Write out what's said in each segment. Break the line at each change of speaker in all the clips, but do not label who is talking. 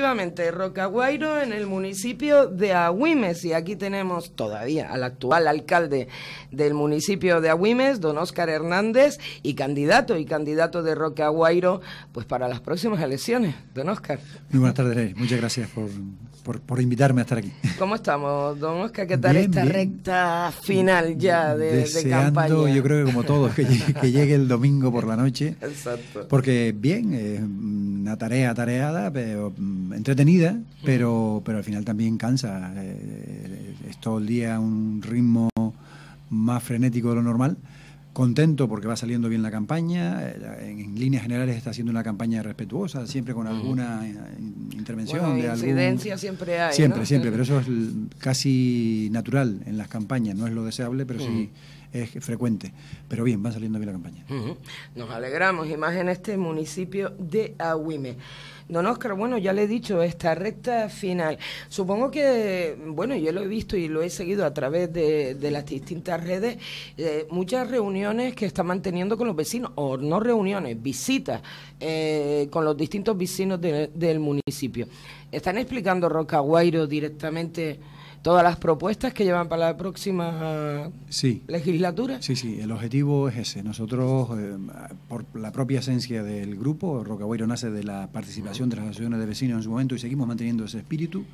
Efectivamente, Rocaguairo en el municipio de Agüimes y aquí tenemos todavía al actual alcalde del municipio de Agüimes, don Oscar Hernández, y candidato y candidato de Rocaguairo pues para las próximas elecciones. Don Oscar.
Muy buenas tardes, muchas gracias por, por, por, invitarme a estar aquí.
¿Cómo estamos, don Oscar? ¿Qué tal esta recta final ya de, Deseando, campaña? Yo creo que como todos, que llegue, que llegue
el domingo por la noche. Exacto. Porque bien, es una tarea tareada, pero mm, entretenida, pero, pero al final también cansa. Eh, es todo el día un ritmo más frenético de lo normal. Contento porque va saliendo bien la campaña, eh, en, líneas generales está haciendo una campaña respetuosa, siempre con alguna eh, intervención. de incidencia
siempre hay. Siempre, siempre, pero eso
es casi natural en las campañas, no es lo deseable, pero sí es frecuente. Pero bien, va saliendo bien la campaña.
Nos alegramos, y más en este municipio de Agüime. Don Oscar, bueno, ya le he dicho, esta recta final. Supongo que, bueno, yo lo he visto y lo he seguido a través de, las distintas redes, eh, muchas reuniones que está manteniendo con los vecinos, o no reuniones, visitas eh, con los distintos vecinos del municipio. Están explicando Rocaguairo directamente todas las propuestas que llevan para la
próxima sí. legislatura. Sí, sí, el objetivo es ese. Nosotros, eh, por la propia esencia del grupo, Rocaguairo nace de la participación de las asociaciones de vecinos en su momento y seguimos manteniendo ese espíritu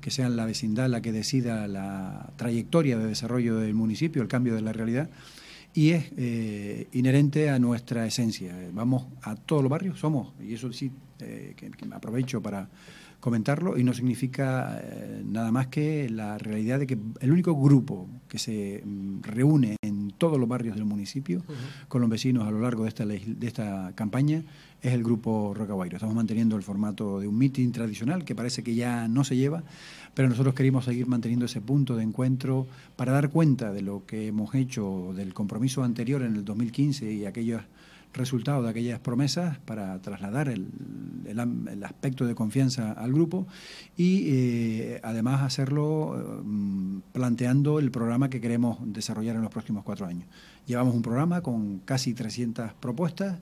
que sea la vecindad la que decida la trayectoria de desarrollo del municipio, el cambio de la realidad, y es eh, inherente a nuestra esencia. Vamos a todos los barrios, somos, y eso sí eh, que, me aprovecho para comentarlo, y no significa eh, nada más que la realidad de que el único grupo que se mm, reúne en todos los barrios del municipio con los vecinos a lo largo de esta, de esta campaña es el grupo Rocaguairo. Estamos manteniendo el formato de un mitin tradicional que parece que ya no se lleva, pero nosotros queremos seguir manteniendo ese punto de encuentro para dar cuenta de lo que hemos hecho, del compromiso anterior en el 2015 y aquellas resultado de aquellas promesas para trasladar el, aspecto de confianza al grupo y eh, además hacerlo eh, planteando el programa que queremos desarrollar en los próximos cuatro años. Llevamos un programa con casi 300 propuestas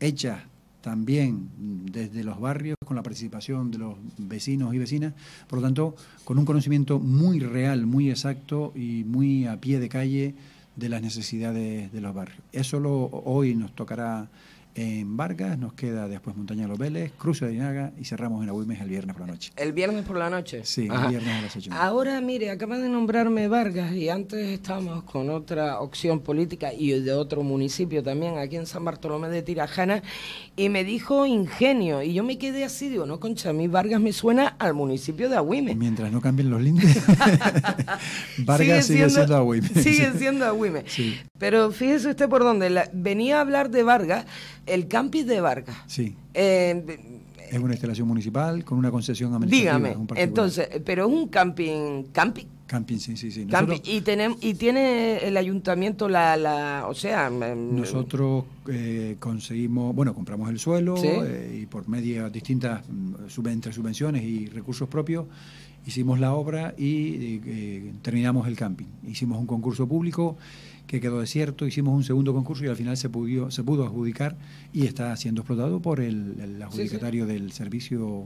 hechas también desde los barrios, con la participación de los vecinos y vecinas, por lo tanto, con un conocimiento muy real, muy exacto y muy a pie de calle de las necesidades de los barrios. Eso lo, hoy nos tocará en Vargas, nos queda después Montaña de los Vélez, Cruce de Dinaga y cerramos en Agüimes el viernes por la noche.
¿El viernes por la noche? Sí, el viernes a las 8. Ahora, mire, acaba de nombrarme Vargas y antes estábamos con otra opción política y de otro municipio también, aquí en San Bartolomé de Tirajana, y me dijo ingenio. Y yo me quedé así, digo, no, concha, a mí Vargas me suena al municipio de Agüimes. Mientras no cambien los límites
Vargas sigue siendo, Agüimes. Sigue siendo
Agüimes. Pero fíjese usted por dónde, venía a hablar de Vargas el camping de Vargas. Sí. Eh,
es una instalación municipal con una concesión administrativa. Dígame, entonces,
pero es un camping, camping.
Camping, sí, sí, sí. y,
tenemos, y tiene el ayuntamiento la, la o sea... Em,
Nosotros eh, conseguimos, bueno, compramos el suelo eh, y por medio distintas mm, entre subvenciones y recursos propios, hicimos la obra y eh, eh, terminamos el camping. Hicimos un concurso público que quedó desierto, hicimos un segundo concurso y al final se, se pudo adjudicar y está siendo explotado por el, adjudicatario del servicio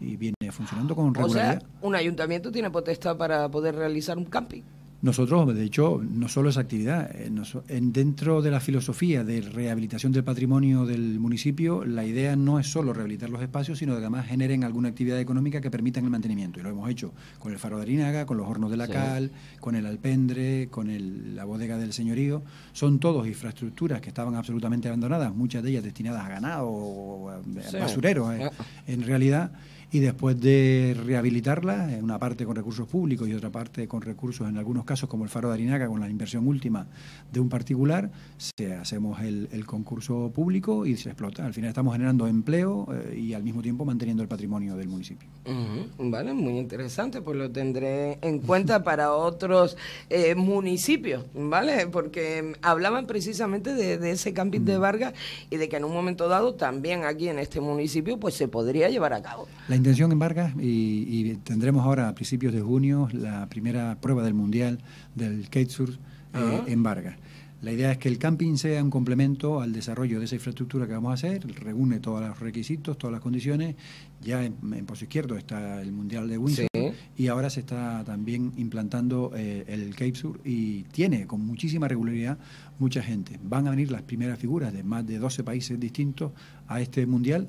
y viene funcionando con regularidad. O sea,
un ayuntamiento tiene potestad para poder realizar un camping.
Nosotros, de hecho, no solo esa actividad, eh, en, dentro de la filosofía de rehabilitación del patrimonio del municipio, la idea no es solo rehabilitar los espacios, sino que además generen alguna actividad económica que permitan el mantenimiento. Y lo hemos hecho con el faro de Arinaga, con los hornos de la cal, con el alpendre, con el, la bodega del señorío. Son todos infraestructuras que estaban absolutamente abandonadas, muchas de ellas destinadas a ganado o a, basureros, eh. ah. en realidad y después de rehabilitarla, en una parte con recursos públicos y otra parte con recursos, en algunos casos como el Faro de Arinaga, con la inversión última de un particular, se hacemos el, concurso público y se explota. Al final estamos generando empleo eh, y al mismo tiempo manteniendo el patrimonio del municipio.
Vale, muy interesante, pues lo tendré en cuenta para otros eh, municipios, ¿vale? Porque mm, hablaban precisamente de, ese camping de Vargas y de que en un momento dado también aquí en este municipio pues se podría llevar a cabo
intención en Vargas y, tendremos ahora a principios de junio la primera prueba del Mundial del Cape Sur en eh, Vargas. La idea es que el camping sea un complemento al desarrollo de esa infraestructura que vamos a hacer, reúne todos los requisitos, todas las condiciones. Ya en, por izquierdo está el Mundial de Windsor y ahora se está también implantando eh, el Cape Sur y tiene con muchísima regularidad mucha gente. Van a venir las primeras figuras de más de 12 países distintos a este Mundial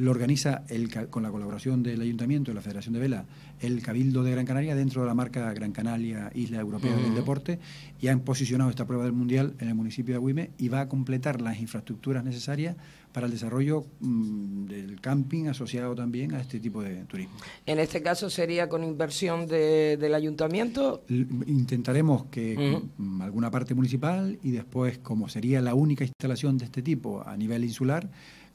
lo organiza con la colaboración del Ayuntamiento, de la Federación de Vela, el Cabildo de Gran Canaria dentro de la marca Gran Canaria Isla Europea del Deporte y han posicionado esta prueba del Mundial en el municipio de Agüime y va a completar las infraestructuras necesarias para el desarrollo mm, del camping asociado también a este tipo de turismo.
En este caso sería con inversión del ayuntamiento.
intentaremos que mm, alguna parte municipal y después como sería la única instalación de este tipo a nivel insular,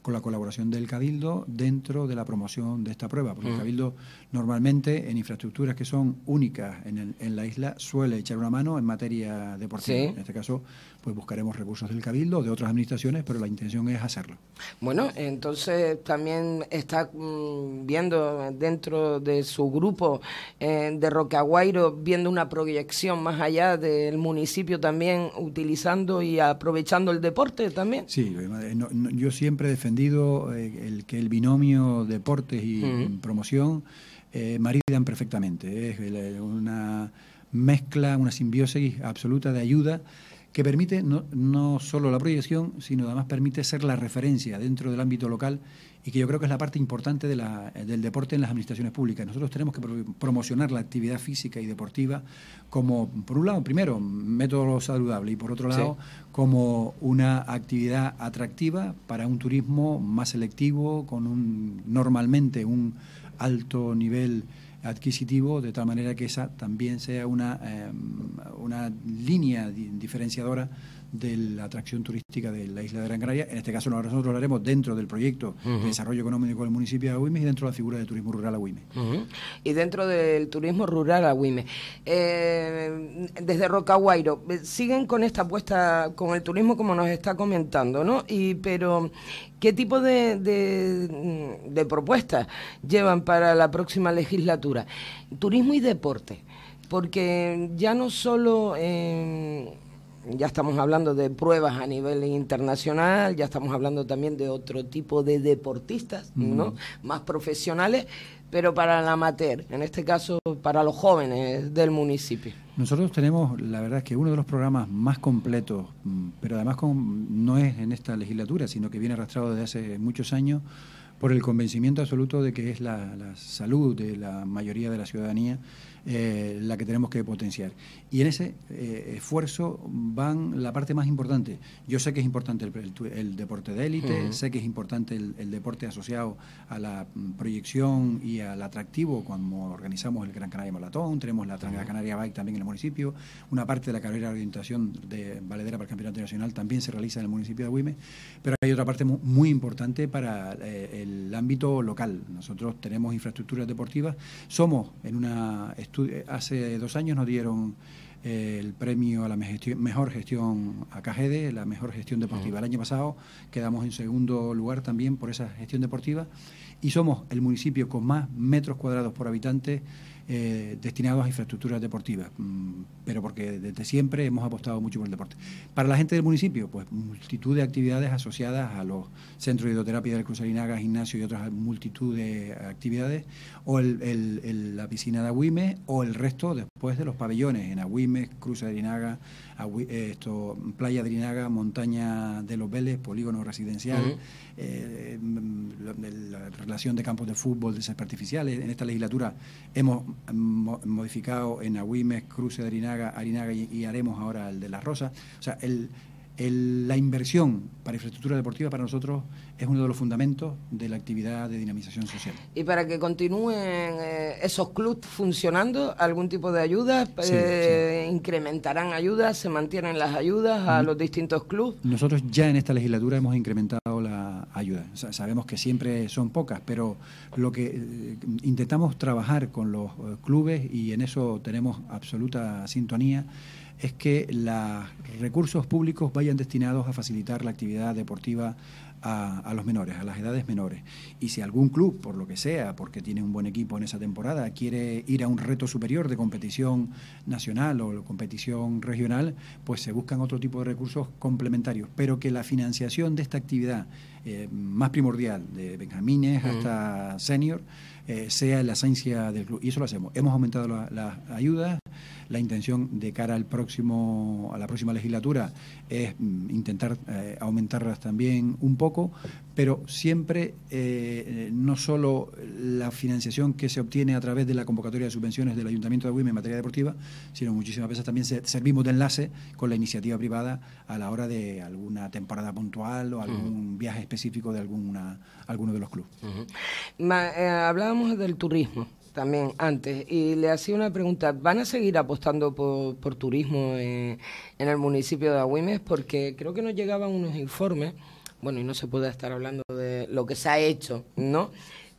con la colaboración del Cabildo dentro de la promoción de esta prueba, porque el mm. Cabildo normalmente en infraestructuras que son únicas en, la isla suele echar una mano en materia deportiva. En este caso, pues buscaremos recursos del Cabildo, de otras administraciones, pero la intención es hacerlo.
Bueno, entonces también está mm, viendo dentro de su grupo eh, de Rocaguairo, viendo una proyección más allá del municipio también, utilizando y aprovechando el deporte también.
Sí, eh, yo siempre defendí eh, el que el binomio deportes y promoción eh, maridan perfectamente. Es eh, una mezcla, una simbiosis absoluta de ayuda que permite no, no, solo la proyección, sino además permite ser la referencia dentro del ámbito local y que yo creo que es la parte importante de la, del deporte en las administraciones públicas. Nosotros tenemos que promocionar la actividad física y deportiva como, por un lado, primero, método saludable y por otro lado, como una actividad atractiva para un turismo más selectivo, con un normalmente un alto nivel adquisitivo, de tal manera que esa también sea una, em, una línea diferenciadora de la atracción turística de la isla de Gran Canaria. En este caso nosotros lo haremos dentro del proyecto de desarrollo económico del municipio de Agüimes y dentro de la figura de turismo rural a Uh
Y dentro del turismo rural a Eh, desde Rocaguairo, siguen con esta apuesta con el turismo como nos está comentando, ¿no? Y, pero, ¿qué tipo de, propuestas llevan para la próxima legislatura? Turismo y deporte. Porque ya no solo... Eh, ya estamos hablando de pruebas a nivel internacional, ya estamos hablando también de otro tipo de deportistas, ¿no? Más profesionales, pero para la amateur, en este caso para los jóvenes del municipio.
Nosotros tenemos, la verdad, es que uno de los programas más completos, mm, pero además con, no es en esta legislatura, sino que viene arrastrado desde hace muchos años por el convencimiento absoluto de que es la, salud de la mayoría de la ciudadanía eh, la que tenemos que potenciar. Y en ese eh, esfuerzo van la parte más importante. Yo sé que es importante el, deporte de élite, sé que es importante el, deporte asociado a la proyección y al atractivo, cuando organizamos el Gran Canaria Maratón, tenemos la Gran Canaria Bike también en el municipio, una parte de la carrera de orientación de Valedera para el Campeonato Nacional también se realiza en el municipio de Huime, pero hay otra parte muy, importante para eh, el ámbito local. Nosotros tenemos infraestructuras deportivas, somos en una... Eh, hace dos años nos dieron el premio a la mejor gestión a KGD, la mejor gestión deportiva. El año pasado quedamos en segundo lugar también por esa gestión deportiva y somos el municipio con más metros cuadrados por habitante eh, destinados a infraestructuras deportivas, mm, pero porque desde siempre hemos apostado mucho por el deporte. Para la gente del municipio, pues multitud de actividades asociadas a los centros de hidroterapia del Arinaga, gimnasio y otras multitud de actividades, o el, la piscina de Agüime. o el resto después de los pabellones en Agüimes, Cruz de eh, esto, Playa de Rinaga, Montaña de los Vélez, Polígono Residencial, eh, mm, la, relación de campos de fútbol, de artificiales. En esta legislatura hemos modificado en Agüimes, Cruce de Arinaga, Arinaga y, haremos ahora el de Las Rosas. O sea, la inversión para infraestructura deportiva para nosotros es uno de los fundamentos de la actividad de dinamización social.
Y para que continúen eh, esos clubs funcionando, algún tipo de ayudas? Eh, incrementarán ayudas, se mantienen las ayudas a mm. los distintos clubs.
Nosotros ya en esta legislatura hemos incrementado Ayuda. Sabemos que siempre son pocas, pero lo que eh, intentamos trabajar con los eh, clubes, y en eso tenemos absoluta sintonía, es que los recursos públicos vayan destinados a facilitar la actividad deportiva a, los menores, a las edades menores. Y si algún club, por lo que sea, porque tiene un buen equipo en esa temporada, quiere ir a un reto superior de competición nacional o competición regional, pues se buscan otro tipo de recursos complementarios. Pero que la financiación de esta actividad eh, más primordial, de Benjamines hasta senior, eh, sea la esencia del club. Y eso lo hacemos. Hemos aumentado las la ayudas. La intención de cara al próximo, a la próxima legislatura es mm, intentar eh, aumentarlas también un poco, pero siempre eh, eh, no solo la financiación que se obtiene a través de la convocatoria de subvenciones del Ayuntamiento de women en materia deportiva, sino muchísimas veces también servimos de enlace con la iniciativa privada a la hora de alguna temporada puntual o algún viaje específico de alguna, alguno de los clubes. hablábamos del turismo
también antes y le hacía una pregunta. ¿Van a seguir apostando por, turismo en, el municipio de Agüimes? Porque creo que nos llegaban unos informes, bueno, y no se puede estar hablando de lo que se ha hecho, ¿no?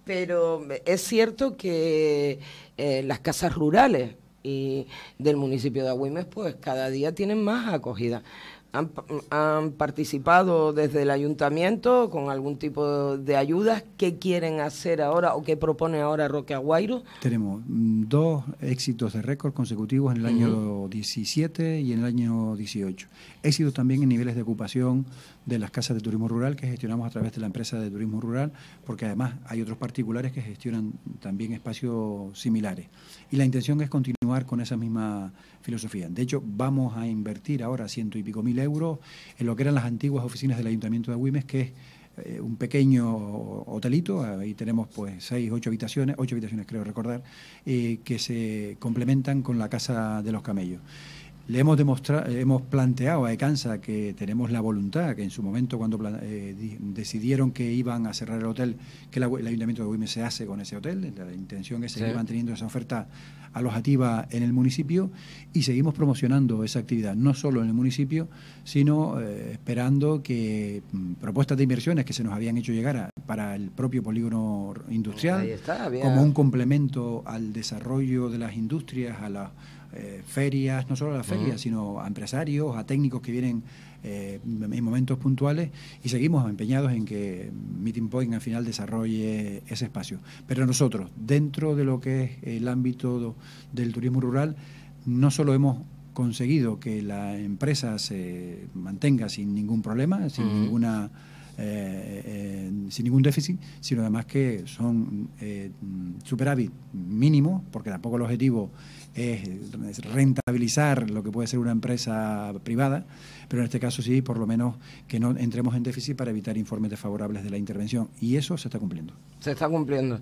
Pero es cierto que eh, las casas rurales y del municipio de Agüimes, pues cada día tienen más acogida. Han, participado desde el ayuntamiento con algún tipo de ayudas. ¿Qué quieren hacer ahora o qué propone ahora Roque Aguairo?
Tenemos mm, dos éxitos de récord consecutivos en el año 17 y en el año 18. Éxitos también en niveles de ocupación de las casas de turismo rural que gestionamos a través de la empresa de turismo rural, porque además hay otros particulares que gestionan también espacios similares. Y la intención es continuar con esa misma filosofía. De hecho, vamos a invertir ahora ciento y pico mil euros en lo que eran las antiguas oficinas del Ayuntamiento de Agüimes, que es eh, un pequeño hotelito, ahí tenemos pues seis, ocho habitaciones, ocho habitaciones creo recordar, eh, que se complementan con la Casa de los Camellos. Le hemos, demostrado, hemos planteado a ECANSA que tenemos la voluntad, que en su momento cuando eh, decidieron que iban a cerrar el hotel, que el Ayuntamiento de Guime se hace con ese hotel, la intención es seguir manteniendo esa oferta alojativa en el municipio y seguimos promocionando esa actividad, no solo en el municipio, sino eh, esperando que mm, propuestas de inversiones que se nos habían hecho llegar para el propio polígono industrial, como un complemento al desarrollo de las industrias, a las eh, ferias, no solo a las ferias, sino a empresarios, a técnicos que vienen eh, en momentos puntuales y seguimos empeñados en que Meeting Point al final desarrolle ese espacio. Pero nosotros, dentro de lo que es el ámbito del turismo rural, no solo hemos conseguido que la empresa se mantenga sin ningún problema, sin ninguna eh, eh, sin ningún déficit, sino además que son eh, superávit mínimo, porque tampoco el objetivo es rentabilizar lo que puede ser una empresa privada, pero en este caso sí, por lo menos que no entremos en déficit para evitar informes desfavorables de la intervención. Y eso se está cumpliendo.
Se está cumpliendo.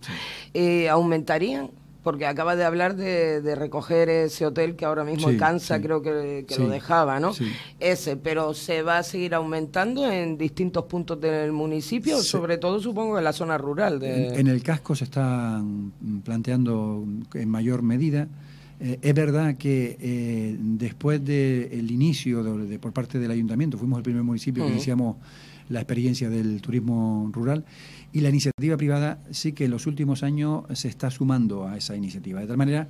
Eh, ¿Aumentarían porque acaba de hablar de, recoger ese hotel que ahora mismo alcanza, creo que, lo dejaba, ¿no? Ese, pero se va a seguir aumentando en distintos puntos del municipio, sobre todo supongo en la zona rural. En,
el casco se está planteando en mayor medida. Eh, es verdad que eh, después del inicio por parte del ayuntamiento, fuimos el primer municipio que iniciamos la experiencia del turismo rural y la iniciativa privada sí que en los últimos años se está sumando a esa iniciativa. De tal manera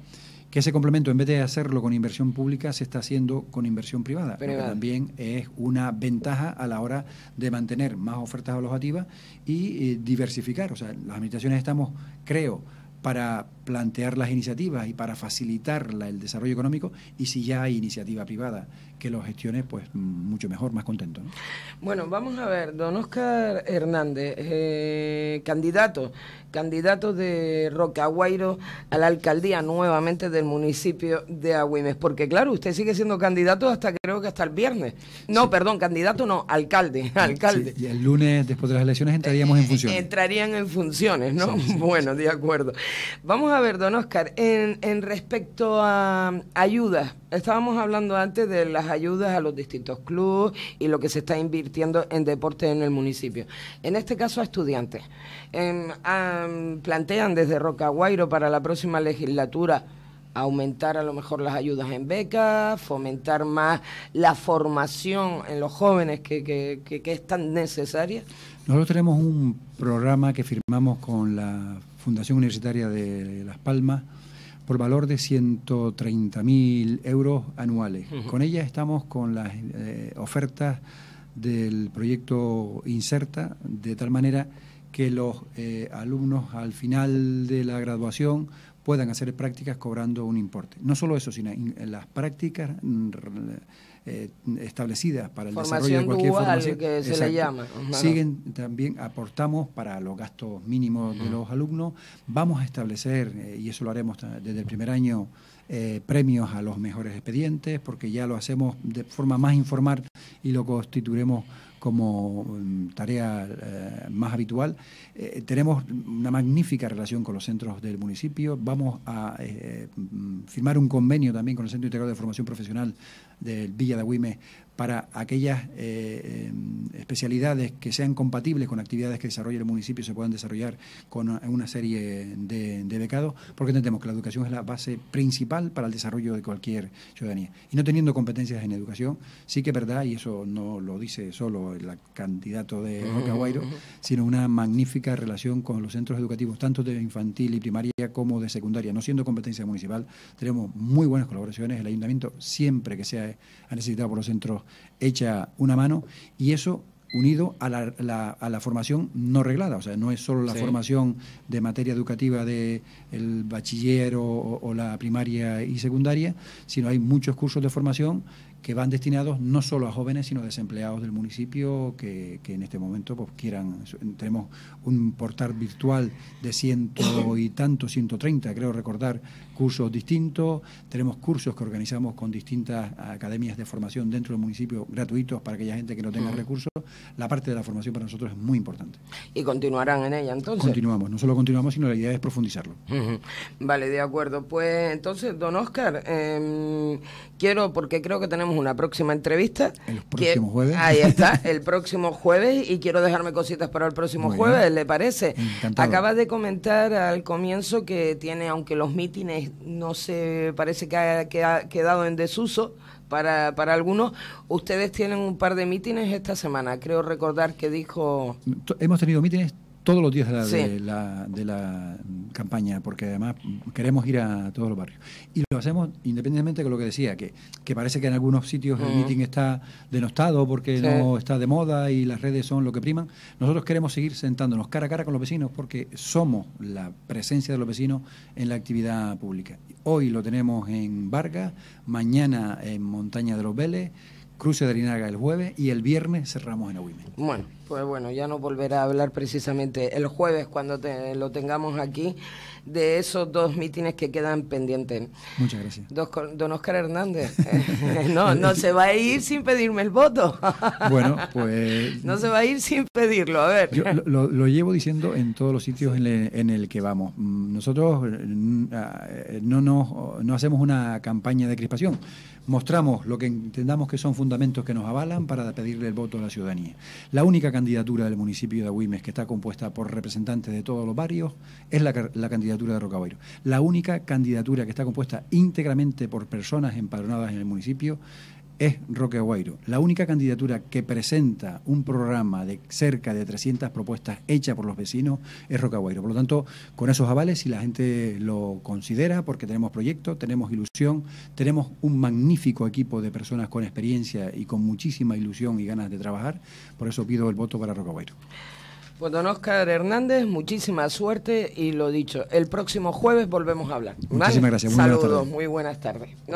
que ese complemento, en vez de hacerlo con inversión pública, se está haciendo con inversión privada, Pero también es una ventaja a la hora de mantener más ofertas alojativas y eh, diversificar. O sea, las administraciones estamos, creo, para plantear las iniciativas y para facilitar el desarrollo económico y si ya hay iniciativa privada que lo gestione pues mucho mejor, más contento. Bueno, vamos a ver, don Oscar
Hernández, eh, candidato, candidato de Rocaguairo a la alcaldía nuevamente del municipio de Agüimes, porque claro, usted sigue siendo candidato hasta creo que hasta el viernes. No, perdón, candidato no, alcalde, alcalde.
y el lunes después de las elecciones entraríamos en funciones.
Entrarían en funciones, ¿no? bueno, de acuerdo. Vamos a ver, don Oscar, en, en respecto a ayudas Estábamos hablando antes de las ayudas a los distintos clubes y lo que se está invirtiendo en deporte en el municipio. En este caso a estudiantes. plantean desde Rocaguairo para la próxima legislatura aumentar a lo mejor las ayudas en becas, fomentar más la formación en los jóvenes que es tan necesaria.
Nosotros tenemos un programa que firmamos con la Fundación Universitaria de Las Palmas por valor de 130.000 euros anuales. Con ella estamos con las eh, ofertas del proyecto Inserta, de tal manera que los eh, alumnos al final de la graduación puedan hacer prácticas cobrando un importe. No solo eso, sino las prácticas mm, eh, establecidas para el desarrollo de cualquier formación. se llama. Siguen también, aportamos para los gastos mínimos de los alumnos. Vamos a establecer, eh, y eso lo haremos desde el primer año, eh, premios a los mejores expedientes, porque ya lo hacemos de forma más informal y lo constituiremos como mm, tarea eh, más habitual. Eh, tenemos una magnífica relación con los centros del municipio. Vamos a eh, mm, firmar un convenio también con el Centro Integrado de Formación Profesional del Villa de Huime para aquellas eh, em, especialidades que sean compatibles con actividades que desarrolla el municipio se puedan desarrollar con una serie de, de, becados, porque entendemos que la educación es la base principal para el desarrollo de cualquier ciudadanía. Y no teniendo competencias en educación, sí que es verdad, y eso no lo dice solo el candidato de Roca Guairo, sino una magnífica relación con los centros educativos, tanto de infantil y primaria como de secundaria. No siendo competencia municipal, tenemos muy buenas colaboraciones, el ayuntamiento siempre que sea necesitado por los centros hecha una mano y eso unido a la, formación no reglada. O sea, no es solo la formación de materia educativa del el bachiller o, la primaria y secundaria, sino hay muchos cursos de formación que van destinados no solo a jóvenes, sino a desempleados del municipio que, en este momento pues, quieran. Tenemos un portal virtual de ciento y tanto, 130, creo recordar, cursos distintos. Tenemos cursos que organizamos con distintas academias de formación dentro del municipio gratuitos para aquella gente que no tenga recursos. La parte de la formación para nosotros es muy importante.
¿Y continuarán en ella entonces?
Continuamos, no solo continuamos, sino la idea es profundizarlo.
Vale, de acuerdo. Pues entonces, don Oscar, em, quiero, porque creo que tenemos una próxima entrevista. El próximo jueves. Ahí está, el próximo jueves y quiero dejarme cositas para el próximo jueves, ¿le parece? acaba de comentar al comienzo que tiene, aunque los mítines no se parece que ha, que quedado en desuso, para, para algunos. Ustedes tienen un par de mítines esta semana, creo recordar que dijo...
Hemos tenido mítines todos los días de la, de, la, campaña, porque además queremos ir a todos los barrios. Y lo hacemos independientemente de lo que decía, que, parece que en algunos sitios el meeting mm. está denostado porque no está de moda y las redes son lo que priman. Nosotros queremos seguir sentándonos cara a cara con los vecinos porque somos la presencia de los vecinos en la actividad pública. Hoy lo tenemos en Vargas, mañana en Montaña de los Vélez cruce de Arinaga el jueves y el viernes cerramos en Aguime.
Bueno, pues bueno, ya no volverá a hablar precisamente el jueves cuando lo tengamos aquí de esos dos mítines que quedan pendientes. Muchas gracias. don Oscar Hernández, no, no se va a ir sin pedirme el voto. bueno,
pues... No se va a ir sin pedirlo, a ver. Yo lo, llevo diciendo en todos los sitios en, el que vamos. Mm, nosotros mm, ah, eh, no, no hacemos una campaña de crispación mostramos lo que entendamos que son fundamentos que nos avalan para pedirle el voto a la ciudadanía. La única candidatura del municipio de Agüimes que está compuesta por representantes de todos los barrios es la, candidatura de Rocabairo. La única candidatura que está compuesta íntegramente por personas empadronadas en el municipio es Roque La única candidatura que presenta un programa de cerca de 300 propuestas hechas por los vecinos es Roque Por lo tanto, con esos avales, si la gente lo considera, porque tenemos proyecto, tenemos ilusión, tenemos un magnífico equipo de personas con experiencia y con muchísima ilusión y ganas de trabajar, por eso pido el voto para Roque Guairo.
Oscar Hernández, muchísima suerte y lo dicho, el próximo jueves volvemos a hablar. Muchísimas gracias. Saludos, muy buenas tardes.